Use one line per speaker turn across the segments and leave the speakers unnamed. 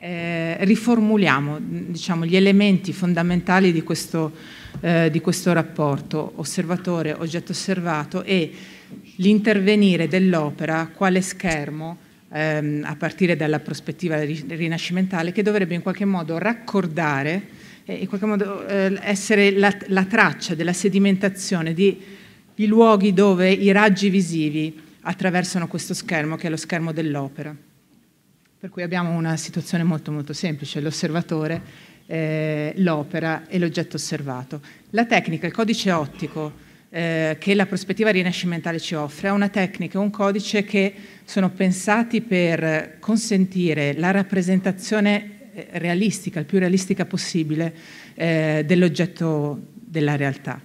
eh, riformuliamo diciamo, gli elementi fondamentali di questo, eh, di questo rapporto osservatore-oggetto osservato e l'intervenire dell'opera quale schermo ehm, a partire dalla prospettiva rinascimentale che dovrebbe in qualche modo raccordare eh, in qualche modo eh, essere la, la, traccia della sedimentazione di, di luoghi dove i raggi visivi attraversano questo schermo che è lo schermo dell'opera. Per cui abbiamo una situazione molto molto semplice, l'osservatore, eh, l'opera e l'oggetto osservato. La tecnica, il codice ottico eh, che la prospettiva rinascimentale ci offre, è una tecnica, un codice che sono pensati per consentire la rappresentazione eh, realistica, il più realistica possibile eh, dell'oggetto della realtà.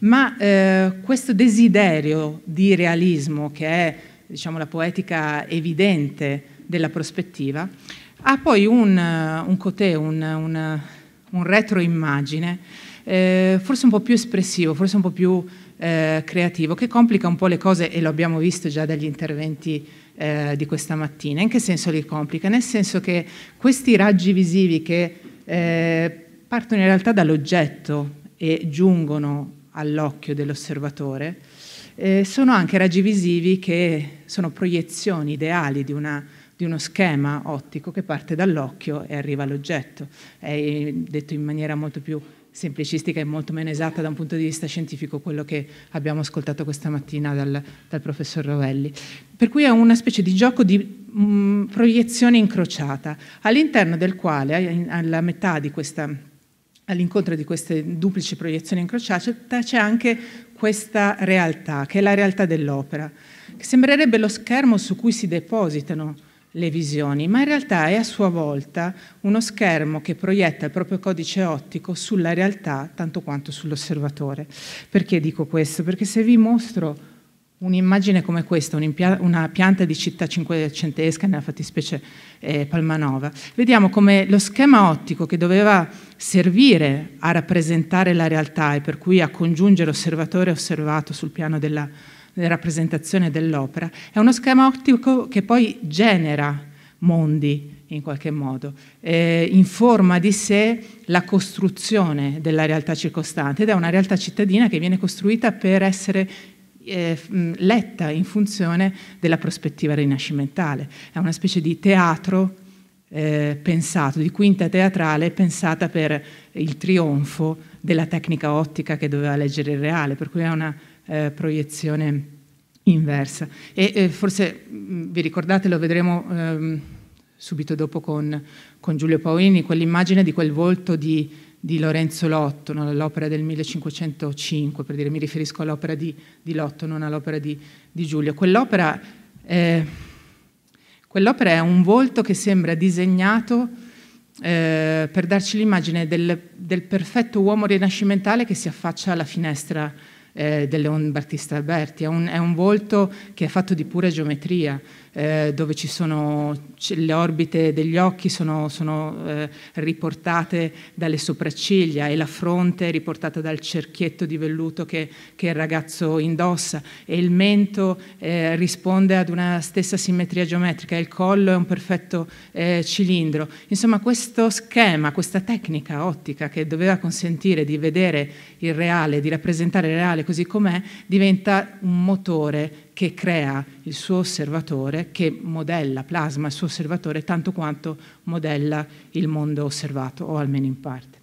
Ma eh, questo desiderio di realismo, che è diciamo, la poetica evidente della prospettiva, ha poi un, eh, un coté, un, un, un retroimmagine, eh, forse un po' più espressivo, forse un po' più eh, creativo, che complica un po' le cose e lo abbiamo visto già dagli interventi eh, di questa mattina. In che senso li complica? Nel senso che questi raggi visivi che eh, partono in realtà dall'oggetto e giungono all'occhio dell'osservatore, eh, sono anche raggi visivi che sono proiezioni ideali di una di uno schema ottico che parte dall'occhio e arriva all'oggetto. È eh, detto in maniera molto più semplicistica e molto meno esatta da un punto di vista scientifico quello che abbiamo ascoltato questa mattina dal, dal professor Rovelli. Per cui è una specie di gioco di mh, mm, proiezione incrociata, all'interno del quale, alla metà di questa, all'incontro di queste duplici proiezioni incrociate, c'è anche questa realtà, che è la realtà dell'opera, che sembrerebbe lo schermo su cui si depositano le visioni, ma in realtà è a sua volta uno schermo che proietta il proprio codice ottico sulla realtà tanto quanto sull'osservatore. Perché dico questo? Perché se vi mostro un'immagine come questa, una pianta di città cinquecentesca, nella fattispecie eh, Palmanova, vediamo come lo schema ottico che doveva servire a rappresentare la realtà e per cui a congiungere osservatore e osservato sul piano della realtà, rappresentazione dell'opera, è uno schema ottico che poi genera mondi in qualche modo, eh, informa di sé la costruzione della realtà circostante ed è una realtà cittadina che viene costruita per essere eh, letta in funzione della prospettiva rinascimentale. È una specie di teatro eh, pensato, di quinta teatrale pensata per il trionfo della tecnica ottica che doveva leggere il reale, per cui è una eh, proiezione inversa. E eh, forse mm, vi ricordate, lo vedremo ehm, subito dopo con, con Giulio Paolini, quell'immagine di quel volto di, di Lorenzo Lotto, no? l'opera del 1505, per dire mi riferisco all'opera di, di Lotto, non all'opera di, di Giulio. Quell'opera, eh, quell'opera, è un volto che sembra disegnato eh, per darci l'immagine del, del perfetto uomo rinascimentale che si affaccia alla finestra eh, delle Leon Battista Alberti, è un, è un volto che è fatto di pura geometria, eh, dove ci sono, le orbite degli occhi sono, sono eh, riportate dalle sopracciglia e la fronte è riportata dal cerchietto di velluto che, che il ragazzo indossa e il mento eh, risponde ad una stessa simmetria geometrica, e il collo è un perfetto eh, cilindro. Insomma questo schema, questa tecnica ottica che doveva consentire di vedere il reale, di rappresentare il reale così com'è, diventa un motore che crea il suo osservatore, che modella, plasma il suo osservatore tanto quanto modella il mondo osservato, o almeno in parte.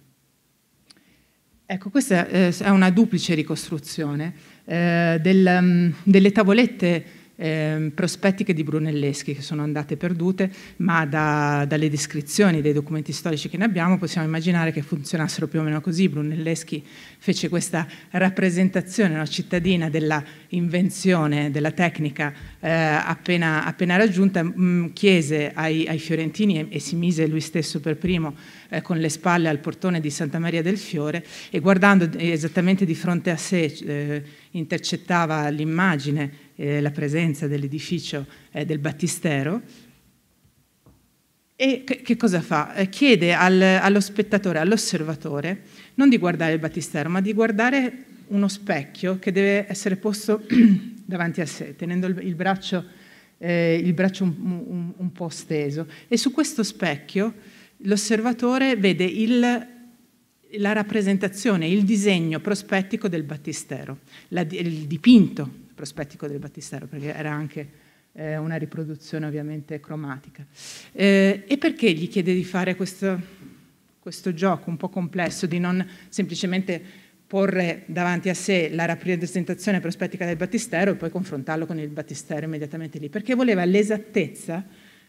Ecco, questa eh, è una duplice ricostruzione eh, del, mm, delle tavolette eh, prospettiche di Brunelleschi che sono andate perdute, ma da, dalle descrizioni dei documenti storici che ne abbiamo possiamo immaginare che funzionassero più o meno così. Brunelleschi fece questa rappresentazione no, cittadina dell'invenzione della tecnica eh, appena, appena, raggiunta, mh, mm, chiese ai, ai fiorentini e, e, si mise lui stesso per primo eh, con le spalle al portone di Santa Maria del Fiore e guardando esattamente di fronte a sé eh, intercettava l'immagine eh, la presenza dell'edificio eh, del battistero. E che, che cosa fa? Eh, chiede al, allo spettatore, all'osservatore, non di guardare il battistero, ma di guardare uno specchio che deve essere posto davanti a sé, tenendo il, il braccio, eh, il braccio un, un, un po' steso. E su questo specchio l'osservatore vede il la rappresentazione, il disegno prospettico del battistero, la, il dipinto prospettico del battistero, perché era anche eh, una riproduzione ovviamente cromatica. Eh, e perché gli chiede di fare questo, questo, gioco un po' complesso, di non semplicemente porre davanti a sé la rappresentazione prospettica del battistero e poi confrontarlo con il battistero immediatamente lì, perché voleva l'esattezza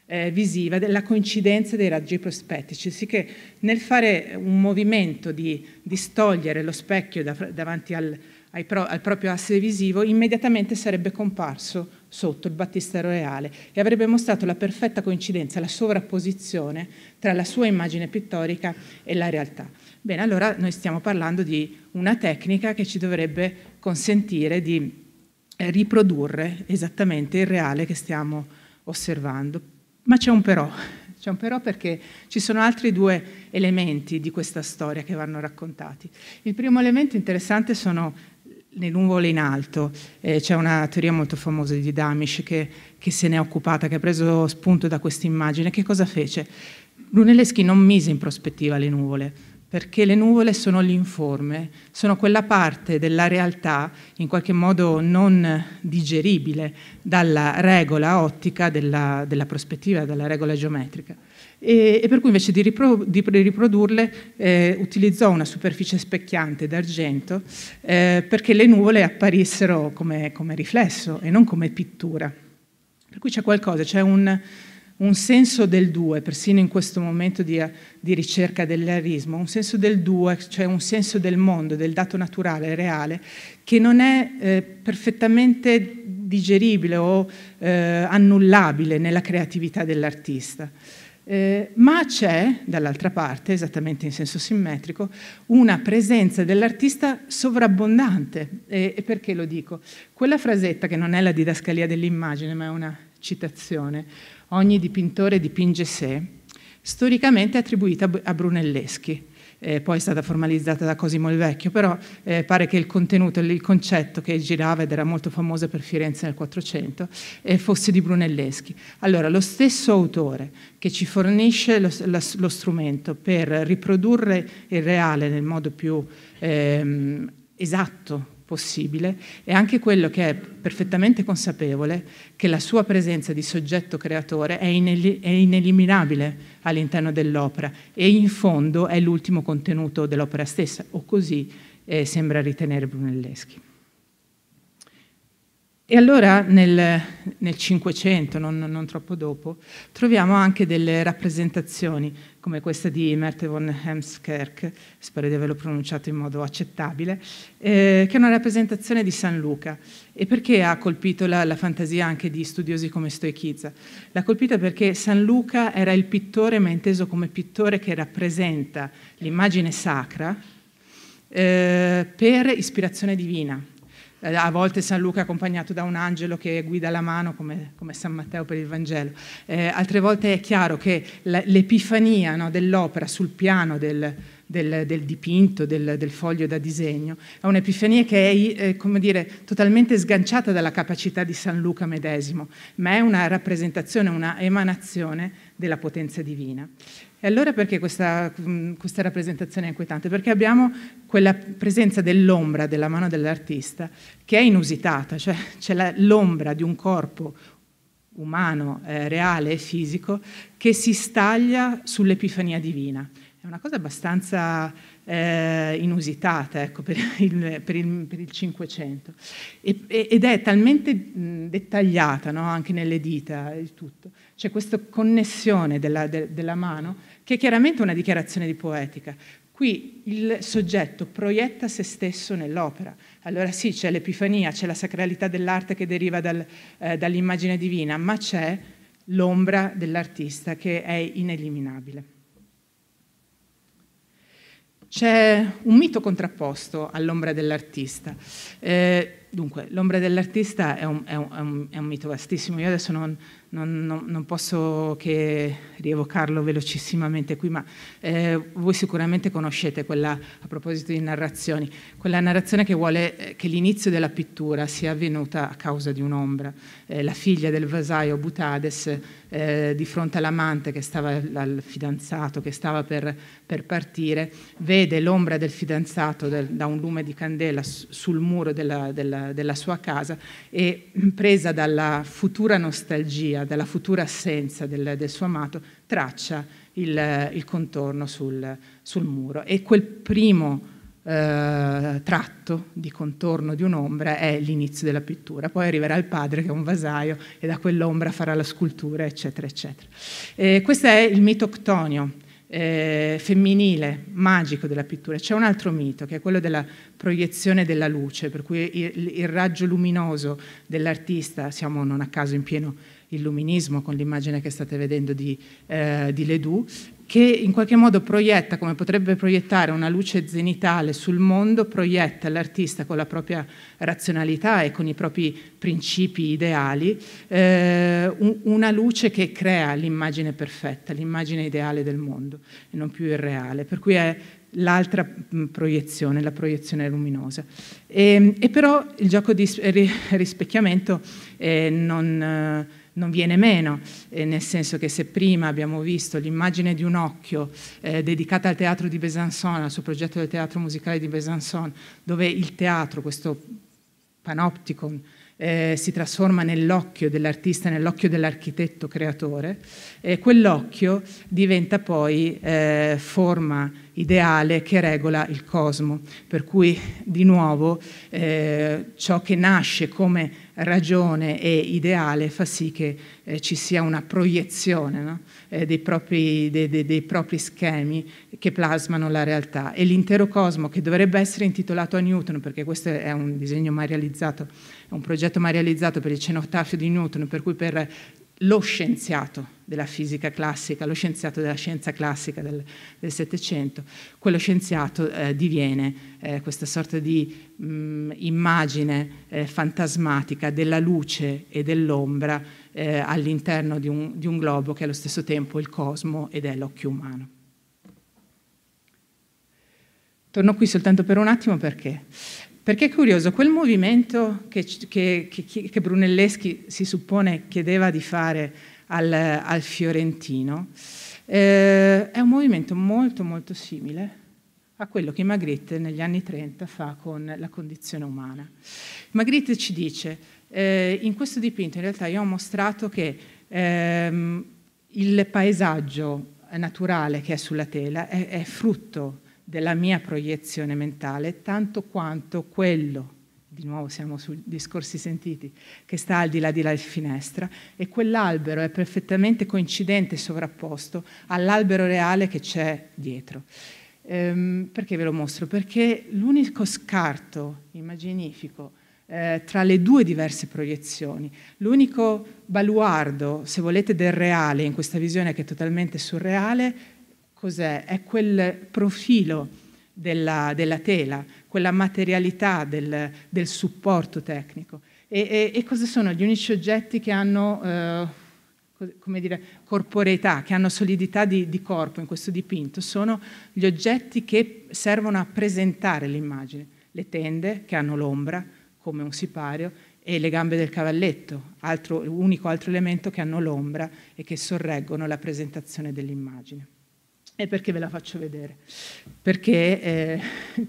eh, visiva della coincidenza dei raggi prospettici, sì che nel fare un movimento di distogliere lo specchio da, davanti al, pro al proprio asse visivo, immediatamente sarebbe comparso sotto il battistero reale e avrebbe mostrato la perfetta coincidenza, la sovrapposizione tra la sua immagine pittorica e la realtà. Bene, allora noi stiamo parlando di una tecnica che ci dovrebbe consentire di eh, riprodurre esattamente il reale che stiamo osservando. Ma c'è un però, c'è un però perché ci sono altri due elementi di questa storia che vanno raccontati. Il primo elemento interessante sono le nuvole in alto. Eh, c'è una teoria molto famosa di Damisch che, che, se ne è occupata, che ha preso spunto da questa immagine. Che cosa fece? Brunelleschi non mise in prospettiva le nuvole, perché le nuvole sono l'informe, sono quella parte della realtà in qualche modo non digeribile dalla regola ottica della, della prospettiva, dalla regola geometrica e, e per cui invece di, ripro, di riprodurle eh, utilizzò una superficie specchiante d'argento eh, perché le nuvole apparissero come, come, riflesso e non come pittura. Per cui c'è qualcosa, c'è un, un senso del due, persino in questo momento di, di ricerca dell'arismo, un senso del due, cioè un senso del mondo, del dato naturale, reale, che non è eh, perfettamente digeribile o eh, annullabile nella creatività dell'artista. Eh, ma c'è, dall'altra parte, esattamente in senso simmetrico, una presenza dell'artista sovrabbondante. E, e, perché lo dico? Quella frasetta, che non è la didascalia dell'immagine, ma è una citazione, ogni dipintore dipinge sé, storicamente è attribuita a Brunelleschi eh, poi è stata formalizzata da Cosimo il Vecchio, però eh, pare che il contenuto, il concetto che girava ed era molto famoso per Firenze nel 400 eh, fosse di Brunelleschi. Allora, lo stesso autore che ci fornisce lo, la, lo strumento per riprodurre il reale nel modo più ehm, esatto possibile è anche quello che è perfettamente consapevole che la sua presenza di soggetto creatore è, inel- è ineliminabile all'interno dell'opera e in fondo è l'ultimo contenuto dell'opera stessa, o così eh, sembra ritenere Brunelleschi. E allora nel, Cinquecento, non, non, troppo dopo, troviamo anche delle rappresentazioni come questa di Merte von Hemskerk, spero di averlo pronunciato in modo accettabile, eh, che è una rappresentazione di San Luca. E perché ha colpito la, la fantasia anche di studiosi come Stoichizza? L'ha colpita perché San Luca era il pittore, ma inteso come pittore che rappresenta l'immagine sacra eh, per ispirazione divina, eh, a volte San Luca è accompagnato da un angelo che guida la mano come, come San Matteo per il Vangelo, eh, altre volte è chiaro che l'epifania no, dell'opera sul piano del, del, del dipinto, del, del, foglio da disegno, è un'epifania che è eh, come dire, totalmente sganciata dalla capacità di San Luca medesimo, ma è una rappresentazione, una emanazione della potenza divina. E allora perché questa, mm, questa rappresentazione è inquietante? Perché abbiamo quella presenza dell'ombra della mano dell'artista che è inusitata, cioè c'è l'ombra di un corpo umano, eh, reale e fisico che si staglia sull'epifania divina. È una cosa abbastanza eh, inusitata ecco, per, il, Cinquecento. ed è talmente mm, dettagliata no, anche nelle dita e tutto c'è questa connessione della, de, della mano che è chiaramente una dichiarazione di poetica. Qui il soggetto proietta se stesso nell'opera. Allora sì, c'è l'epifania, c'è la sacralità dell'arte che deriva dal, eh, dall'immagine divina, ma c'è l'ombra dell'artista che è ineliminabile. C'è un mito contrapposto all'ombra dell'artista. Eh, dunque, l'ombra dell'artista è un, è, un, è, un, è un, mito vastissimo. Io adesso non, non, non, non posso che rievocarlo velocissimamente qui, ma eh, voi sicuramente conoscete quella, a proposito di narrazioni, quella narrazione che vuole eh, che l'inizio della pittura sia avvenuta a causa di un'ombra. Eh, la figlia del vasaio Butades, eh, di fronte all'amante che stava, al fidanzato che stava per, per partire, vede l'ombra del fidanzato del, da un lume di candela sul muro della, della, della sua casa e mm, presa dalla futura nostalgia, dalla futura assenza del, del suo amato, traccia il, il contorno sul, sul, muro e quel primo eh, tratto di contorno di un'ombra è l'inizio della pittura. Poi arriverà il padre che è un vasaio e da quell'ombra farà la scultura, eccetera, eccetera. Eh, questo è il mito octonio. Eh, femminile, magico della pittura. C'è un altro mito che è quello della proiezione della luce, per cui il, il raggio luminoso dell'artista, siamo non a caso in pieno illuminismo con l'immagine che state vedendo di, eh, di Ledoux, che in qualche modo proietta, come potrebbe proiettare una luce zenitale sul mondo, proietta l'artista con la propria razionalità e con i propri principi ideali, eh, una luce che crea l'immagine perfetta, l'immagine ideale del mondo e non più il reale, per cui è l'altra proiezione, la proiezione luminosa. E, ehm, e però il gioco di rispecchiamento eh, non... Eh, non viene meno, eh, nel senso che se prima abbiamo visto l'immagine di un occhio eh, dedicata al teatro di Besançon, al suo progetto del teatro musicale di Besançon, dove il teatro, questo panopticon, eh, si trasforma nell'occhio dell'artista, nell'occhio dell'architetto creatore, e eh, quell'occhio diventa poi eh, forma ideale che regola il cosmo, per cui di nuovo eh, ciò che nasce come ragione e ideale fa sì che eh, ci sia una proiezione no? eh, dei, propri, de, de, dei, propri, schemi che plasmano la realtà. E l'intero cosmo, che dovrebbe essere intitolato a Newton, perché questo è un disegno mai realizzato, un progetto mai realizzato per il cenotafio di Newton, per cui per lo scienziato della fisica classica, lo scienziato della scienza classica del, Settecento, quello scienziato eh, diviene eh, questa sorta di mh, mm, immagine eh, fantasmatica della luce e dell'ombra eh, all'interno di un, di un globo che è allo stesso tempo il cosmo ed è l'occhio umano. Torno qui soltanto per un attimo perché perché è curioso, quel movimento che, che, che, che Brunelleschi si suppone chiedeva di fare al, al fiorentino eh, è un movimento molto molto simile a quello che Magritte negli anni 30 fa con la condizione umana. Magritte ci dice, eh, in questo dipinto in realtà io ho mostrato che ehm, il paesaggio naturale che è sulla tela è, è frutto della mia proiezione mentale, tanto quanto quello, di nuovo siamo sui discorsi sentiti, che sta al di là di la finestra, e quell'albero è perfettamente coincidente e sovrapposto all'albero reale che c'è dietro. Ehm, perché ve lo mostro? Perché l'unico scarto immaginifico eh, tra le due diverse proiezioni. L'unico baluardo, se volete, del reale in questa visione che è totalmente surreale cos'è? È quel profilo della, della tela, quella materialità del, del supporto tecnico. E, e, e, cosa sono? Gli unici oggetti che hanno eh, come dire, corporeità, che hanno solidità di, di corpo in questo dipinto, sono gli oggetti che servono a presentare l'immagine. Le tende che hanno l'ombra, come un sipario, e le gambe del cavalletto, altro, unico altro elemento che hanno l'ombra e che sorreggono la presentazione dell'immagine. E perché ve la faccio vedere? Perché eh,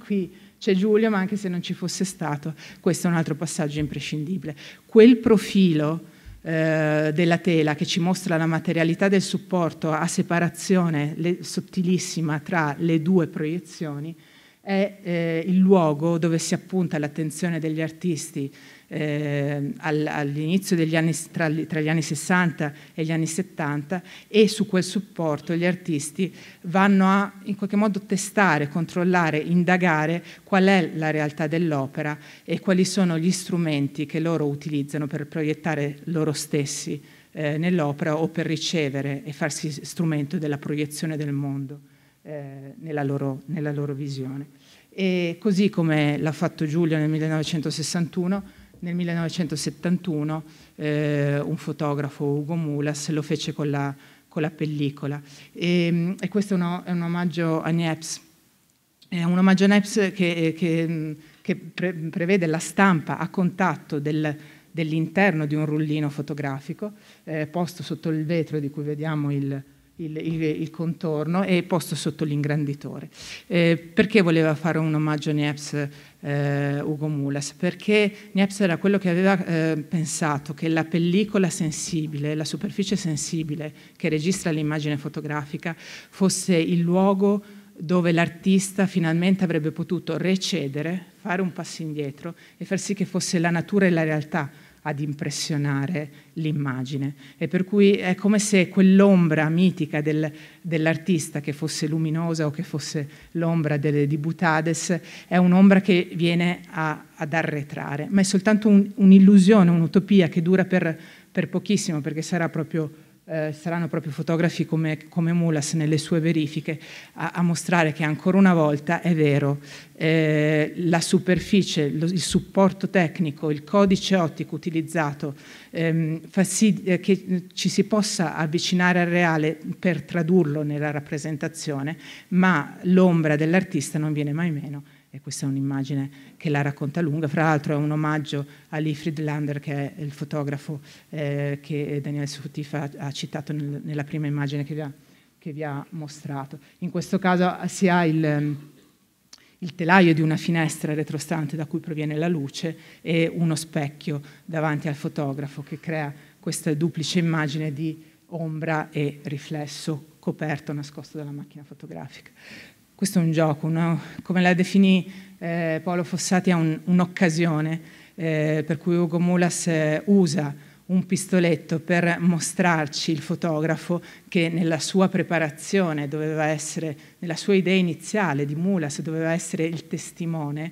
qui c'è Giulio, ma anche se non ci fosse stato, questo è un altro passaggio imprescindibile. Quel profilo eh, della tela che ci mostra la materialità del supporto a separazione le, sottilissima tra le due proiezioni è eh, il luogo dove si appunta l'attenzione degli artisti eh, all'inizio degli anni, tra, tra, gli anni 60 e gli anni 70 e su quel supporto gli artisti vanno a in qualche modo testare, controllare, indagare qual è la realtà dell'opera e quali sono gli strumenti che loro utilizzano per proiettare loro stessi eh, nell'opera o per ricevere e farsi strumento della proiezione del mondo eh, nella, loro, nella loro visione. E così come l'ha fatto Giulio nel 1961, nel 1971 eh, un fotografo, Ugo Mulas, lo fece con la, con la pellicola. E, ehm, e questo è, uno, è, un omaggio a Niepce. È un omaggio a Niepce che, eh, che, mm, che pre, prevede la stampa a contatto del, dell'interno di un rullino fotografico eh, posto sotto il vetro di cui vediamo il, il, il, il, contorno e posto sotto l'ingranditore. Eh, perché voleva fare un omaggio a Nieps eh, Ugo Mulas? Perché Nieps era quello che aveva eh, pensato che la pellicola sensibile, la superficie sensibile che registra l'immagine fotografica, fosse il luogo dove l'artista finalmente avrebbe potuto recedere, fare un passo indietro e far sì che fosse la natura e la realtà ad impressionare l'immagine. E per cui è come se quell'ombra mitica del, dell'artista, che fosse luminosa o che fosse l'ombra delle, di Butades, è un'ombra che viene a, ad arretrare, ma è soltanto un, un'illusione, un'utopia che dura per, per pochissimo, perché sarà proprio eh, saranno proprio fotografi come, come, Mulas nelle sue verifiche a, a, mostrare che ancora una volta è vero, eh, la superficie, lo, il supporto tecnico, il codice ottico utilizzato ehm, fa sì eh, che ci si possa avvicinare al reale per tradurlo nella rappresentazione, ma l'ombra dell'artista non viene mai meno e questa è un'immagine che la racconta lunga, fra l'altro è un omaggio a Lee Friedlander che è il fotografo eh, che Daniele Sutifa ha citato nel, nella prima immagine che vi, ha, che vi, ha, mostrato. In questo caso eh, si ha il, ehm, il, telaio di una finestra retrostante da cui proviene la luce e uno specchio davanti al fotografo che crea questa duplice immagine di ombra e riflesso coperto, nascosto dalla macchina fotografica questo è un gioco, una, come la definì eh, Paolo Fossati, è un, un'occasione eh, per cui Ugo Mulas eh, usa un pistoletto per mostrarci il fotografo che nella sua preparazione doveva essere, nella sua idea iniziale di Mulas doveva essere il testimone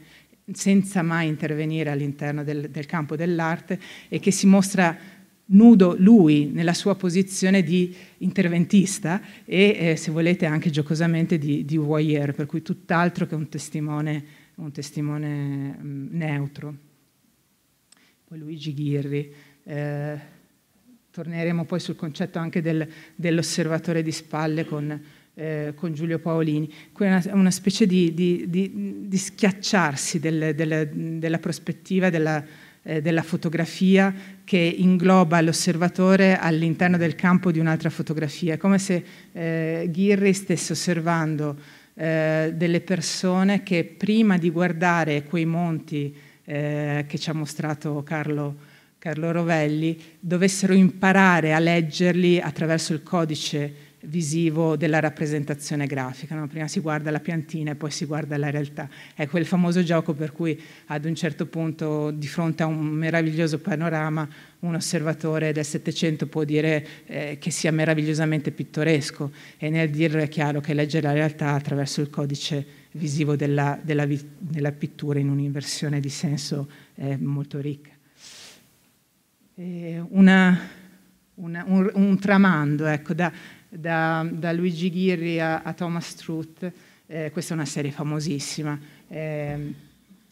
senza mai intervenire all'interno del, del campo dell'arte e che si mostra nudo lui nella sua posizione di interventista e, eh, se volete, anche giocosamente di, di voyeur, per cui tutt'altro che un testimone, un testimone mh, mm, neutro. Poi Luigi Ghirri. Eh, torneremo poi sul concetto anche del, dell'osservatore di spalle con, eh, con Giulio Paolini, qui è una, una, specie di, di, di, di schiacciarsi del, del, della prospettiva della, eh, della fotografia che ingloba l'osservatore all'interno del campo di un'altra fotografia. È come se eh, Ghirri stesse osservando eh, delle persone che prima di guardare quei monti eh, che ci ha mostrato Carlo, Carlo Rovelli dovessero imparare a leggerli attraverso il codice visivo della rappresentazione grafica. No? Prima si guarda la piantina e poi si guarda la realtà. È quel famoso gioco per cui ad un certo punto, di fronte a un meraviglioso panorama, un osservatore del Settecento può dire eh, che sia meravigliosamente pittoresco e nel dirlo è chiaro che legge la realtà attraverso il codice visivo della, della, della pittura in un'inversione di senso eh, molto ricca. Eh, una, una, un, un, tramando ecco, da, da, da Luigi Ghirri a, a Thomas Truth, eh, questa è una serie famosissima. Eh,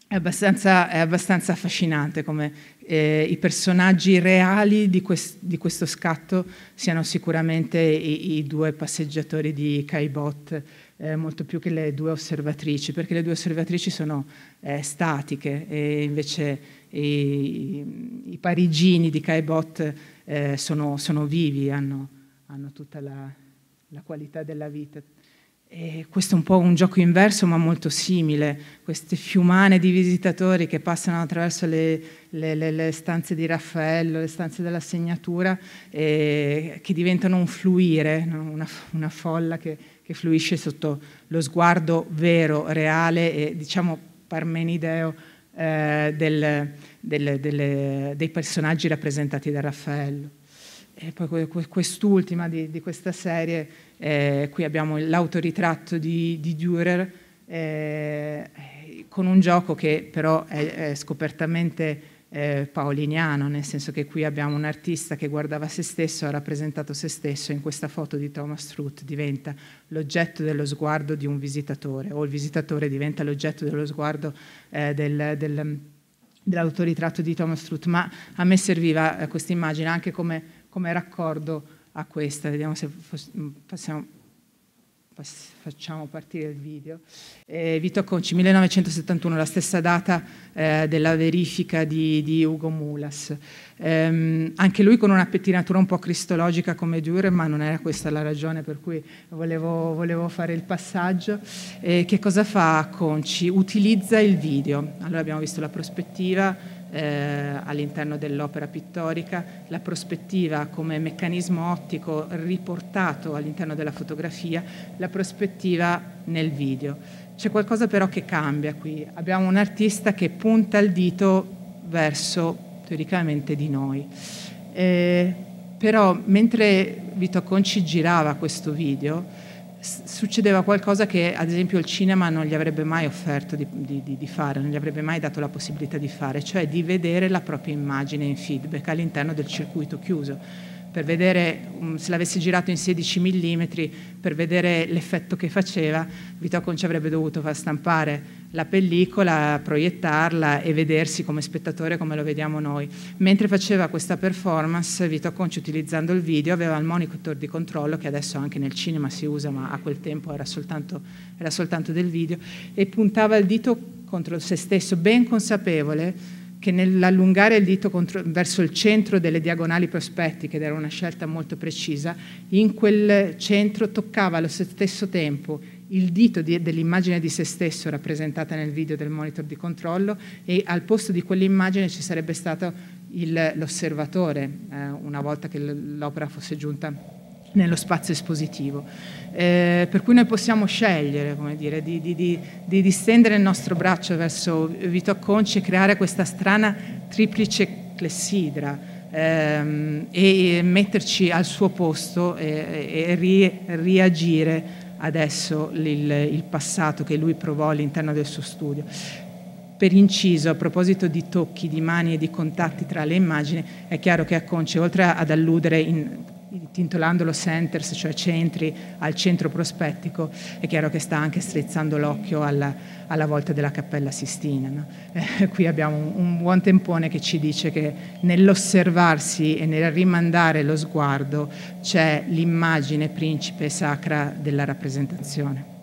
è, abbastanza, è abbastanza, affascinante come eh, i personaggi reali di, quest, di, questo scatto siano sicuramente i, i due passeggiatori di Caibot, eh, molto più che le due osservatrici, perché le due osservatrici sono eh, statiche e invece i, i parigini di Caibot eh, sono, sono vivi, hanno, hanno tutta la, la qualità della vita. E questo è un po' un gioco inverso ma molto simile, queste fiumane di visitatori che passano attraverso le, le, le, le stanze di Raffaello, le stanze della segnatura, eh, che diventano un fluire, no? una, una, folla che, che, fluisce sotto lo sguardo vero, reale e diciamo parmenideo eh, del, del, delle, dei personaggi rappresentati da Raffaello. E poi quest'ultima di, di, questa serie, eh, qui abbiamo l'autoritratto di, di Dürer, eh, con un gioco che però è, è scopertamente eh, paoliniano, nel senso che qui abbiamo un artista che guardava se stesso, ha rappresentato se stesso, in questa foto di Thomas Ruth, diventa l'oggetto dello sguardo di un visitatore, o il visitatore diventa l'oggetto dello sguardo eh, del, del, dell'autoritratto di Thomas Truth, ma a me serviva eh, questa immagine anche come come raccordo a questa. Vediamo se mm, possiamo, facciamo partire il video. Eh, Vito Conci, 1971, la stessa data eh, della verifica di, di Ugo Mulas. Ehm, anche lui con una pettinatura un po' cristologica come Dürer, ma non era questa la ragione per cui volevo, volevo fare il passaggio. Eh, che cosa fa Conci? Utilizza il video. Allora abbiamo visto la prospettiva, eh, all'interno dell'opera pittorica, la prospettiva come meccanismo ottico riportato all'interno della fotografia, la prospettiva nel video. C'è qualcosa però che cambia qui, abbiamo un artista che punta il dito verso teoricamente di noi. Eh, però mentre Vito Conci girava questo video, succedeva qualcosa che ad esempio il cinema non gli avrebbe mai offerto di, di, di, fare, non gli avrebbe mai dato la possibilità di fare, cioè di vedere la propria immagine in feedback all'interno del circuito chiuso per vedere, um, se l'avessi girato in 16 mm, per vedere l'effetto che faceva, Vito Conci avrebbe dovuto far stampare la pellicola, proiettarla e vedersi come spettatore come lo vediamo noi. Mentre faceva questa performance, Vito Conci utilizzando il video aveva il monitor di controllo che adesso anche nel cinema si usa, ma a quel tempo era soltanto, era soltanto del video, e puntava il dito contro se stesso, ben consapevole che nell'allungare il dito contro, verso il centro delle diagonali prospettiche, ed era una scelta molto precisa, in quel centro toccava allo stesso tempo il dito di, dell'immagine di se stesso rappresentata nel video del monitor di controllo e al posto di quell'immagine ci sarebbe stato l'osservatore eh, una volta che l'opera fosse giunta nello spazio espositivo. Eh, per cui noi possiamo scegliere dire, di, di, di, di, distendere il nostro braccio verso Vito Acconci e creare questa strana triplice clessidra ehm, e metterci al suo posto e, e ri, reagire adesso il, il passato che lui provò all'interno del suo studio. Per inciso, a proposito di tocchi, di mani e di contatti tra le immagini, è chiaro che Acconci, oltre ad alludere in intitolandolo centers, cioè centri, al centro prospettico, è chiaro che sta anche strizzando l'occhio alla, alla volta della Cappella Sistina. No? Eh, qui abbiamo un, un, buon tempone che ci dice che nell'osservarsi e nel rimandare lo sguardo c'è l'immagine principe sacra della rappresentazione.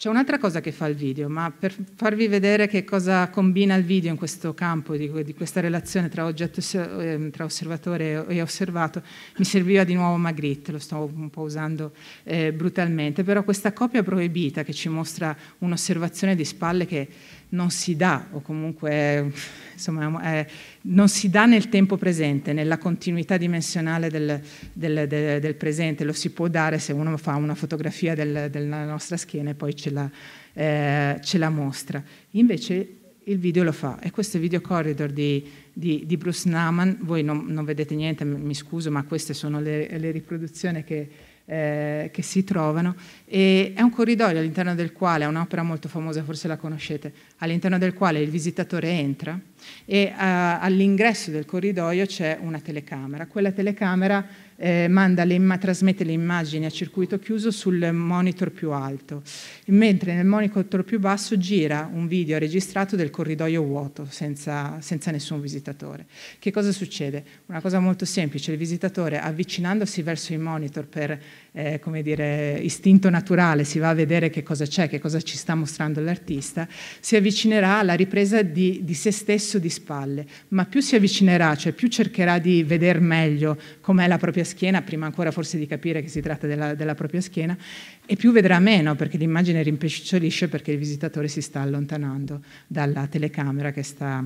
C'è un'altra cosa che fa il video, ma per farvi vedere che cosa combina il video in questo campo di, di questa relazione tra, oggetto, ehm, tra, osservatore e osservato, mi serviva di nuovo Magritte, lo sto un po' usando eh, brutalmente, però questa copia proibita che ci mostra un'osservazione di spalle che non si dà, o comunque insomma, eh, non si dà nel tempo presente, nella continuità dimensionale del, del, del, del, presente, lo si può dare se uno fa una fotografia della nostra schiena e poi ce la, eh, ce la, mostra. Invece il video lo fa e questo è il video corridor di, di, di Bruce Naaman, voi non, non, vedete niente, mi scuso, ma queste sono le, le riproduzioni che eh, che si trovano. E è un corridoio all'interno del quale, è un'opera molto famosa, forse la conoscete, all'interno del quale il visitatore entra e eh, all'ingresso del corridoio c'è una telecamera. Quella telecamera eh, manda le imma- trasmette le immagini a circuito chiuso sul monitor più alto, mentre nel monitor più basso gira un video registrato del corridoio vuoto senza, senza nessun visitatore. Che cosa succede? Una cosa molto semplice, il visitatore avvicinandosi verso i monitor per eh, come dire, istinto naturale, si va a vedere che cosa c'è, che cosa ci sta mostrando l'artista, si avvicinerà alla ripresa di, di se stesso di spalle, ma più si avvicinerà, cioè più cercherà di vedere meglio com'è la propria schiena, prima ancora forse di capire che si tratta della, della propria schiena, e più vedrà meno perché l'immagine rimpicciolisce perché il visitatore si sta allontanando dalla telecamera che sta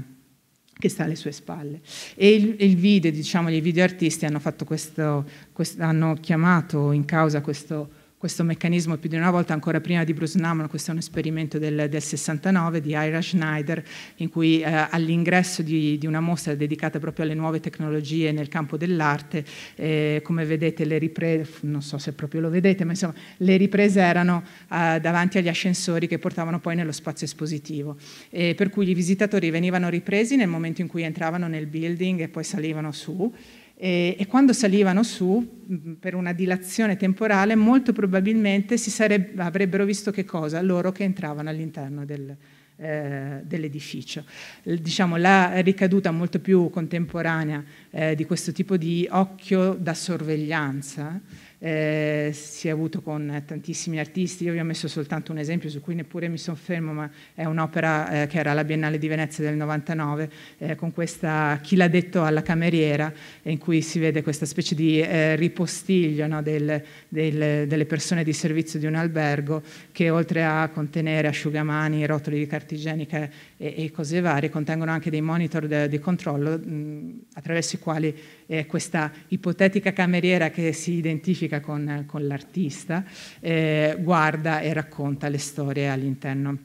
che sta alle sue spalle. E il, il video, diciamo, i videoartisti hanno, questo, questo, hanno chiamato in causa questo questo meccanismo più di una volta, ancora prima di Bruce Naman, questo è un esperimento del, del 69 di Ira Schneider, in cui eh, all'ingresso di, di, una mostra dedicata proprio alle nuove tecnologie nel campo dell'arte, eh, come vedete le riprese, non so se proprio lo vedete, ma insomma le riprese erano eh, davanti agli ascensori che portavano poi nello spazio espositivo, per cui i visitatori venivano ripresi nel momento in cui entravano nel building e poi salivano su. E, e, quando salivano su, per una dilazione temporale, molto probabilmente si sareb- avrebbero visto che cosa? Loro che entravano all'interno del, eh, dell'edificio. Diciamo, la ricaduta molto più contemporanea eh, di questo tipo di occhio da sorveglianza eh, si è avuto con tantissimi artisti. Io vi ho messo soltanto un esempio su cui neppure mi soffermo, ma è un'opera eh, che era la Biennale di Venezia del 99, eh, con questa Chi l'ha detto alla cameriera, in cui si vede questa specie di eh, ripostiglio no, del, del, delle persone di servizio di un albergo che oltre a contenere asciugamani, rotoli di carta igienica e, e cose varie, contengono anche dei monitor di controllo mh, attraverso i quali eh, questa ipotetica cameriera che si identifica con, con l'artista eh, guarda e racconta le storie all'interno,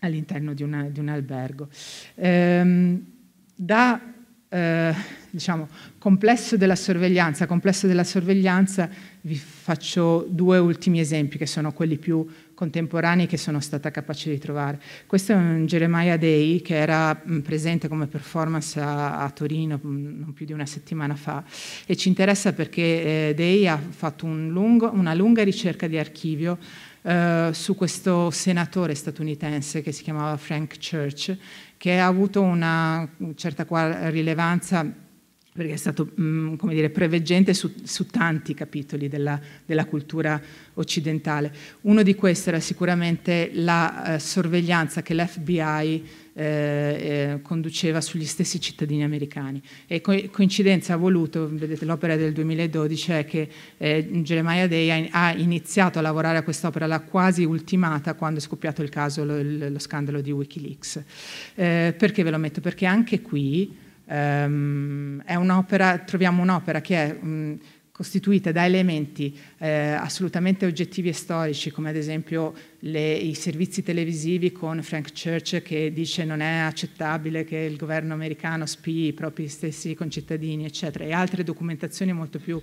all'interno di, una, di, un albergo. Ehm, da eh, diciamo, complesso della sorveglianza, complesso della sorveglianza vi faccio due ultimi esempi che sono quelli più contemporanei che sono stata capace di trovare. Questo è un Jeremiah Day che era presente come performance a, a Torino non più di una settimana fa e ci interessa perché eh, Day ha fatto un lungo, una lunga ricerca di archivio eh, su questo senatore statunitense che si chiamava Frank Church, che ha avuto una certa rilevanza perché è stato mm, come dire, preveggente su, su tanti capitoli della, della, cultura occidentale. Uno di questi era sicuramente la eh, sorveglianza che l'FBI eh, eh, conduceva sugli stessi cittadini americani. E co- coincidenza ha voluto, vedete l'opera del 2012, è che eh, Jeremiah Day ha, iniziato a lavorare a quest'opera, l'ha quasi ultimata, quando è scoppiato il caso, lo, lo scandalo di Wikileaks. Eh, perché ve lo metto? Perché anche qui Um, un'opera, troviamo un'opera che è... Um, costituita da elementi eh, assolutamente oggettivi e storici, come ad esempio le, i servizi televisivi con Frank Church che dice non è accettabile che il governo americano spii i propri stessi concittadini, eccetera, e altre documentazioni molto più,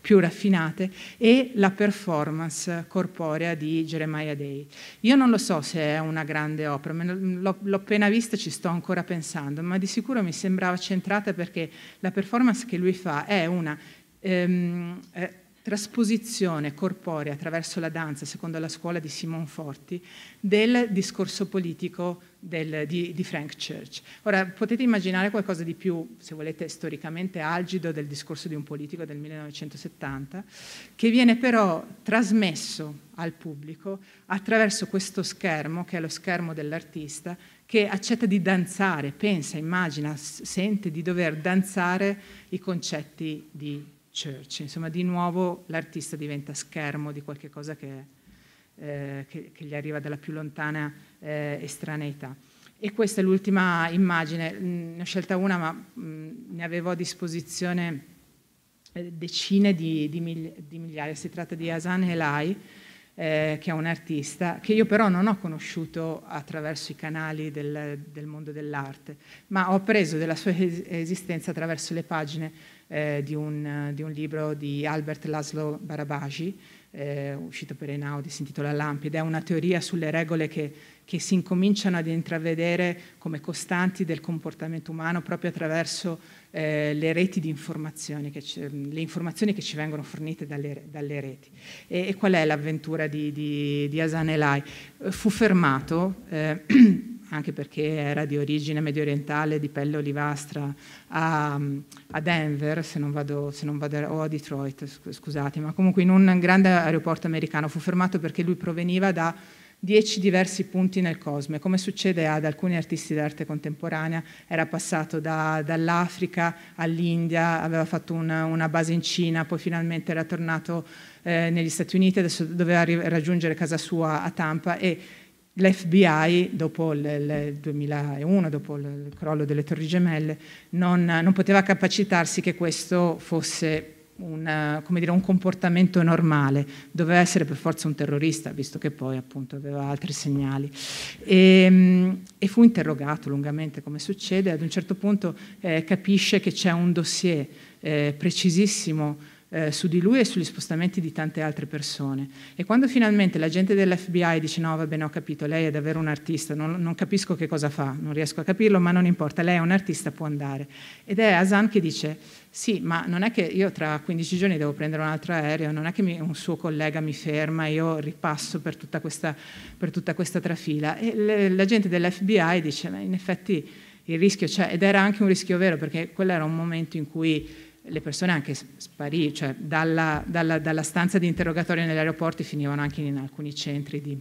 più raffinate, e la performance corporea di Jeremiah Day. Io non lo so se è una grande opera, l'ho, l'ho appena vista e ci sto ancora pensando, ma di sicuro mi sembrava centrata perché la performance che lui fa è una ehm, eh, trasposizione corporea attraverso la danza, secondo la scuola di Simon Forti, del discorso politico del, di, di, Frank Church. Ora potete immaginare qualcosa di più, se volete, storicamente algido del discorso di un politico del 1970, che viene però trasmesso al pubblico attraverso questo schermo, che è lo schermo dell'artista, che accetta di danzare, pensa, immagina, sente di dover danzare i concetti di church. Insomma, di nuovo l'artista diventa schermo di qualche cosa che, eh, che, che gli arriva dalla più lontana eh, estraneità. E questa è l'ultima immagine, mm, ne ho scelta una ma mm, ne avevo a disposizione eh, decine di, di, migliaia, si tratta di Asan Helai, eh, che è un artista che io però non ho conosciuto attraverso i canali del, del mondo dell'arte, ma ho preso della sua esistenza attraverso le pagine eh, di, un, di, un, libro di Albert Laszlo Barabagi, eh, uscito per Einaudi, si intitola Lampi, ed è una teoria sulle regole che, che si incominciano ad intravedere come costanti del comportamento umano proprio attraverso eh, le reti di informazioni, ci, le informazioni che ci vengono fornite dalle, dalle reti. E, e, qual è l'avventura di, di, di Asanelai? Eh, fu fermato. Eh, anche perché era di origine medio orientale, di pelle olivastra, a, a Denver, se non vado, se non vado, o a Detroit, scusate, ma comunque in un grande aeroporto americano. Fu fermato perché lui proveniva da dieci diversi punti nel cosmo. E come succede ad alcuni artisti d'arte contemporanea, era passato da, dall'Africa all'India, aveva fatto una, una, base in Cina, poi finalmente era tornato eh, negli Stati Uniti, adesso doveva raggiungere casa sua a Tampa e l'FBI dopo il 2001, dopo il crollo delle Torri Gemelle, non, non poteva capacitarsi che questo fosse un, dire, un, comportamento normale, doveva essere per forza un terrorista, visto che poi appunto aveva altri segnali. E, ehm, e fu interrogato lungamente come succede, ad un certo punto eh, capisce che c'è un dossier eh, precisissimo eh, su di lui e sugli spostamenti di tante altre persone. E quando finalmente l'agente dell'FBI dice no, va bene, ho capito, lei è davvero un artista, non, non, capisco che cosa fa, non riesco a capirlo, ma non importa, lei è un artista, può andare. Ed è Hassan che dice sì, ma non è che io tra 15 giorni devo prendere un altro aereo, non è che mi, un suo collega mi ferma, e io ripasso per tutta questa, per tutta questa trafila. E le, l'agente dell'FBI dice ma in effetti il rischio c'è, ed era anche un rischio vero perché quello era un momento in cui le persone anche sparivano, cioè dalla, dalla, dalla, stanza di interrogatorio negli aeroporti finivano anche in alcuni centri di,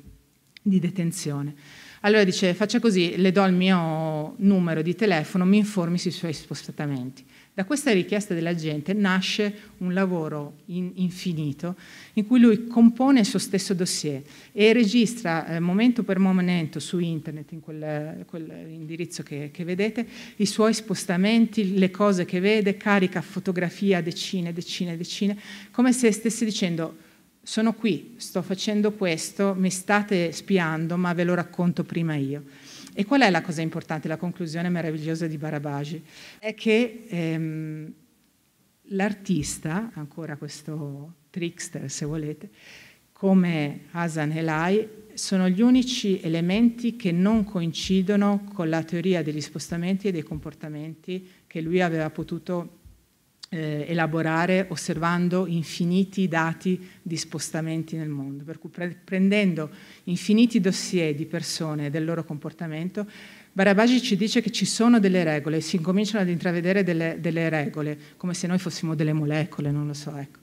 di detenzione. Allora dice, faccia così, le do il mio numero di telefono, mi informi sui suoi spostamenti. Da questa richiesta della gente nasce un lavoro in infinito in cui lui compone il suo stesso dossier e registra eh, momento per momento su internet, in quel, quell'indirizzo che, che, vedete, i suoi spostamenti, le cose che vede, carica fotografia decine, decine, decine, come se stesse dicendo sono qui, sto facendo questo, mi state spiando, ma ve lo racconto prima io. E qual è la cosa importante, la conclusione meravigliosa di Barabagi? È che ehm, l'artista, ancora questo trickster se volete, come Hasan Helai, sono gli unici elementi che non coincidono con la teoria degli spostamenti e dei comportamenti che lui aveva potuto eh, elaborare osservando infiniti dati di spostamenti nel mondo, per cui pre- prendendo infiniti dossier di persone e del loro comportamento, Barabagi ci dice che ci sono delle regole, si incominciano ad intravedere delle, delle regole, come se noi fossimo delle molecole, non lo so, ecco.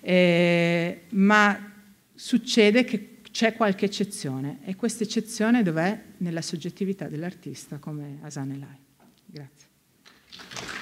Eh, ma succede che c'è qualche eccezione e questa eccezione dov'è? Nella soggettività dell'artista come Asan Lai. Grazie.